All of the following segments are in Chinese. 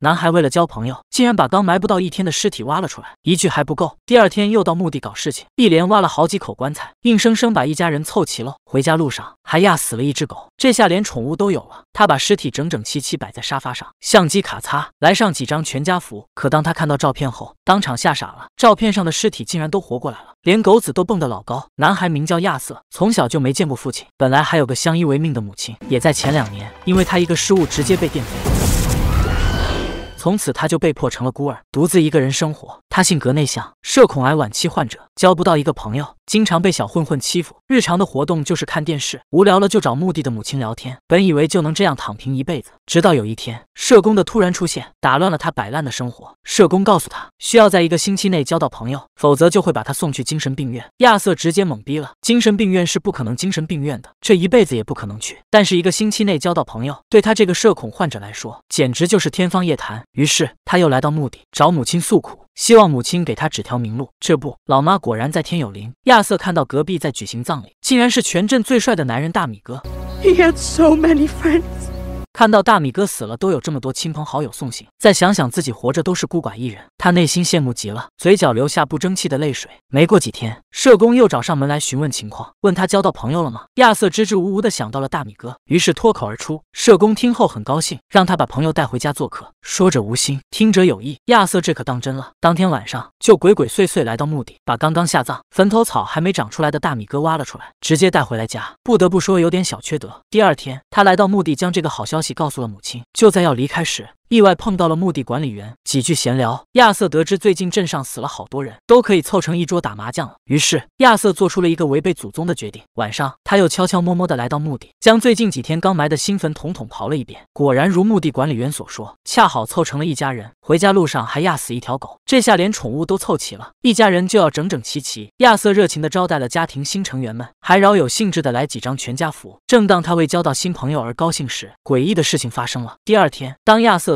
男孩为了交朋友，竟然把刚埋不到一天的尸体挖了出来。一句还不够，第二天又到墓地搞事情，一连挖了好几口棺材，硬生生把一家人凑齐了。回家路上还压死了一只狗，这下连宠物都有了。他把尸体整整齐齐摆在沙发上，相机咔嚓来上几张全家福。可当他看到照片后，当场吓傻了。照片上的尸体竟然都活过来了，连狗子都蹦得老高。男孩名叫亚瑟，从小就没见过父亲，本来还有个相依为命的母亲，也在前两年因为他一个失误直接被电飞。从此他就被迫成了孤儿，独自一个人生活。他性格内向，社恐，癌晚期患者，交不到一个朋友，经常被小混混欺负。日常的活动就是看电视，无聊了就找墓地的母亲聊天。本以为就能这样躺平一辈子，直到有一天社工的突然出现，打乱了他摆烂的生活。社工告诉他，需要在一个星期内交到朋友，否则就会把他送去精神病院。亚瑟直接懵逼了，精神病院是不可能，精神病院的这一辈子也不可能去。但是一个星期内交到朋友，对他这个社恐患者来说，简直就是天方夜谭。于是他又来到墓地找母亲诉苦，希望母亲给他指条明路。这不，老妈果然在天有灵。亚瑟看到隔壁在举行葬礼，竟然是全镇最帅的男人大米哥。He had friends. many so 看到大米哥死了，都有这么多亲朋好友送行，再想想自己活着都是孤寡一人，他内心羡慕极了，嘴角流下不争气的泪水。没过几天。社工又找上门来询问情况，问他交到朋友了吗？亚瑟支支吾吾的想到了大米哥，于是脱口而出。社工听后很高兴，让他把朋友带回家做客。说者无心，听者有意，亚瑟这可当真了。当天晚上就鬼鬼祟祟来到墓地，把刚刚下葬、坟头草还没长出来的大米哥挖了出来，直接带回来家。不得不说，有点小缺德。第二天，他来到墓地，将这个好消息告诉了母亲。就在要离开时，意外碰到了墓地管理员，几句闲聊，亚瑟得知最近镇上死了好多人，都可以凑成一桌打麻将了。于是亚瑟做出了一个违背祖宗的决定。晚上，他又悄悄摸摸的来到墓地，将最近几天刚埋的新坟统统刨了一遍。果然如墓地管理员所说，恰好凑成了一家人。回家路上还压死一条狗，这下连宠物都凑齐了，一家人就要整整齐齐。亚瑟热情的招待了家庭新成员们，还饶有兴致的来几张全家福。正当他为交到新朋友而高兴时，诡异的事情发生了。第二天，当亚瑟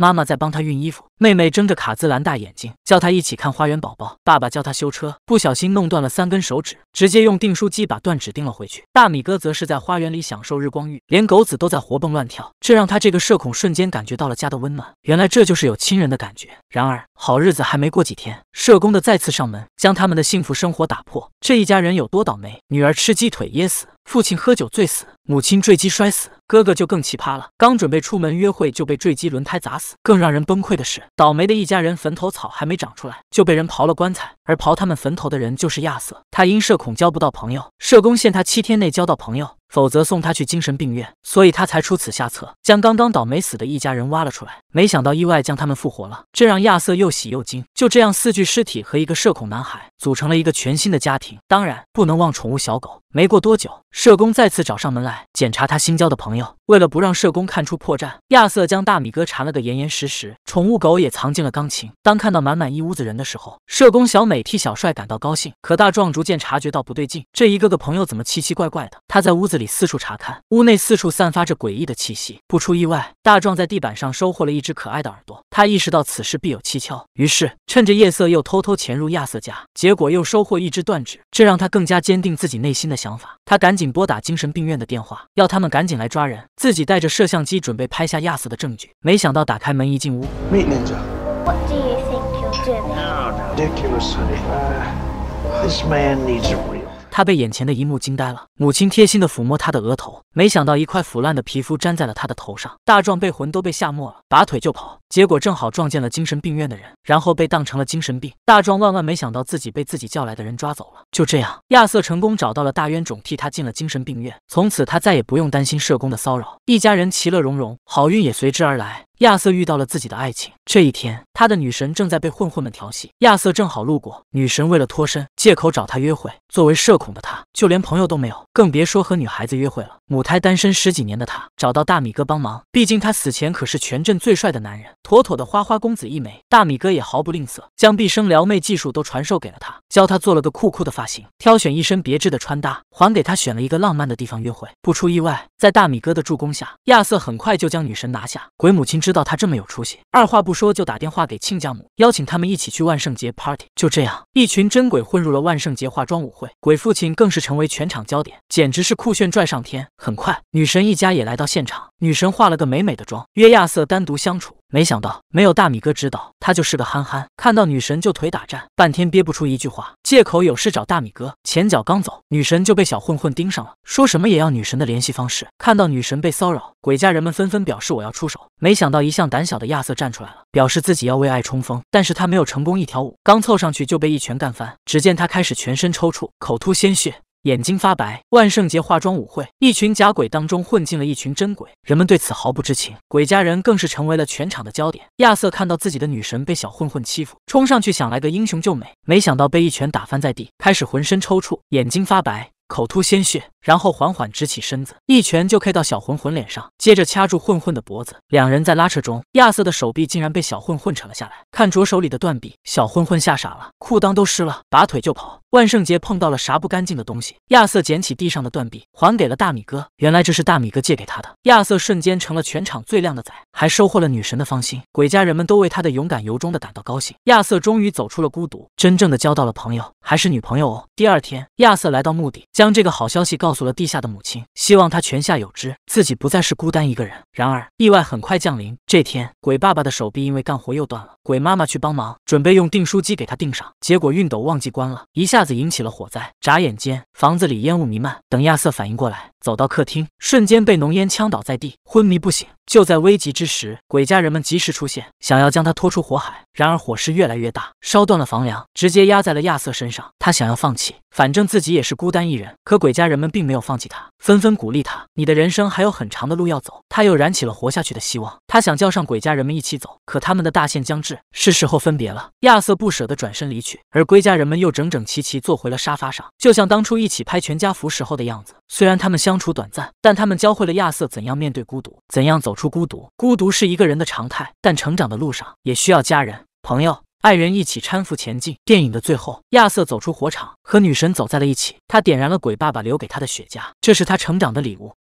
妈妈在帮他熨衣服，妹妹睁着卡姿兰大眼睛叫他一起看《花园宝宝》，爸爸教他修车，不小心弄断了三根手指，直接用订书机把断指钉了回去。大米哥则是在花园里享受日光浴，连狗子都在活蹦乱跳，这让他这个社恐瞬间感觉到了家的温暖，原来这就是有亲人的感觉。然而好日子还没过几天，社工的再次上门，将他们的幸福生活打破。这一家人有多倒霉？女儿吃鸡腿噎死。父亲喝酒醉死，母亲坠机摔死，哥哥就更奇葩了，刚准备出门约会就被坠机轮胎砸死。更让人崩溃的是，倒霉的一家人坟头草还没长出来，就被人刨了棺材。而刨他们坟头的人就是亚瑟，他因社恐交不到朋友，社工限他七天内交到朋友，否则送他去精神病院，所以他才出此下策，将刚刚倒霉死的一家人挖了出来，没想到意外将他们复活了，这让亚瑟又喜又惊。就这样，四具尸体和一个社恐男孩组成了一个全新的家庭，当然不能忘宠物小狗。没过多久，社工再次找上门来检查他新交的朋友。为了不让社工看出破绽，亚瑟将大米哥缠了个严严实实，宠物狗也藏进了钢琴。当看到满满一屋子人的时候，社工小美替小帅感到高兴。可大壮逐渐察觉到不对劲，这一个个朋友怎么奇奇怪怪的？他在屋子里四处查看，屋内四处散发着诡异的气息。不出意外，大壮在地板上收获了一只可爱的耳朵。他意识到此事必有蹊跷，于是趁着夜色又偷偷潜入亚瑟家，结果又收获一只断指。这让他更加坚定自己内心的想法。他赶紧拨打精神病院的电话，要他们赶紧来抓人。自己带着摄像机准备拍下亚瑟的证据，没想到打开门一进屋。他被眼前的一幕惊呆了，母亲贴心的抚摸他的额头，没想到一块腐烂的皮肤粘在了他的头上。大壮被魂都被吓没了，拔腿就跑，结果正好撞见了精神病院的人，然后被当成了精神病。大壮万万没想到自己被自己叫来的人抓走了。就这样，亚瑟成功找到了大冤种，替他进了精神病院，从此他再也不用担心社工的骚扰，一家人其乐融融，好运也随之而来。亚瑟遇到了自己的爱情。这一天，他的女神正在被混混们调戏，亚瑟正好路过。女神为了脱身，借口找他约会。作为社恐的他，就连朋友都没有，更别说和女孩子约会了。母胎单身十几年的他，找到大米哥帮忙。毕竟他死前可是全镇最帅的男人，妥妥的花花公子一枚。大米哥也毫不吝啬，将毕生撩妹技术都传授给了他，教他做了个酷酷的发型，挑选一身别致的穿搭，还给他选了一个浪漫的地方约会。不出意外，在大米哥的助攻下，亚瑟很快就将女神拿下。鬼母亲之。知道他这么有出息，二话不说就打电话给亲家母，邀请他们一起去万圣节 party。就这样，一群真鬼混入了万圣节化妆舞会，鬼父亲更是成为全场焦点，简直是酷炫拽上天。很快，女神一家也来到现场，女神化了个美美的妆，约亚瑟单独相处。没想到没有大米哥指导，他就是个憨憨，看到女神就腿打颤，半天憋不出一句话，借口有事找大米哥。前脚刚走，女神就被小混混盯上了，说什么也要女神的联系方式。看到女神被骚扰，鬼家人们纷纷表示我要出手。没想到一向胆小的亚瑟站出来了，表示自己要为爱冲锋，但是他没有成功，一条五刚凑上去就被一拳干翻。只见他开始全身抽搐，口吐鲜血。眼睛发白，万圣节化妆舞会，一群假鬼当中混进了一群真鬼，人们对此毫不知情，鬼家人更是成为了全场的焦点。亚瑟看到自己的女神被小混混欺负，冲上去想来个英雄救美，没想到被一拳打翻在地，开始浑身抽搐，眼睛发白。口吐鲜血，然后缓缓直起身子，一拳就 K 到小混混脸上，接着掐住混混的脖子。两人在拉扯中，亚瑟的手臂竟然被小混混扯了下来。看着手里的断臂，小混混吓傻了，裤裆都湿了，拔腿就跑。万圣节碰到了啥不干净的东西？亚瑟捡起地上的断臂，还给了大米哥。原来这是大米哥借给他的。亚瑟瞬间成了全场最靓的仔，还收获了女神的芳心。鬼家人们都为他的勇敢由衷的感到高兴。亚瑟终于走出了孤独，真正的交到了朋友，还是女朋友哦。第二天，亚瑟来到墓地。将这个好消息告诉了地下的母亲，希望他泉下有知，自己不再是孤单一个人。然而，意外很快降临。这天，鬼爸爸的手臂因为干活又断了，鬼妈妈去帮忙，准备用订书机给他订上，结果熨斗忘记关了，一下子引起了火灾。眨眼间，房子里烟雾弥漫。等亚瑟反应过来，走到客厅，瞬间被浓烟呛倒在地，昏迷不醒。就在危急之时，鬼家人们及时出现，想要将他拖出火海。然而，火势越来越大，烧断了房梁，直接压在了亚瑟身上。他想要放弃。反正自己也是孤单一人，可鬼家人们并没有放弃他，纷纷鼓励他：“你的人生还有很长的路要走。”他又燃起了活下去的希望。他想叫上鬼家人们一起走，可他们的大限将至，是时候分别了。亚瑟不舍得转身离去，而归家人们又整整齐齐坐回了沙发上，就像当初一起拍全家福时候的样子。虽然他们相处短暂，但他们教会了亚瑟怎样面对孤独，怎样走出孤独。孤独是一个人的常态，但成长的路上也需要家人、朋友。爱人一起搀扶前进。电影的最后，亚瑟走出火场，和女神走在了一起。他点燃了鬼爸爸留给他的雪茄，这是他成长的礼物。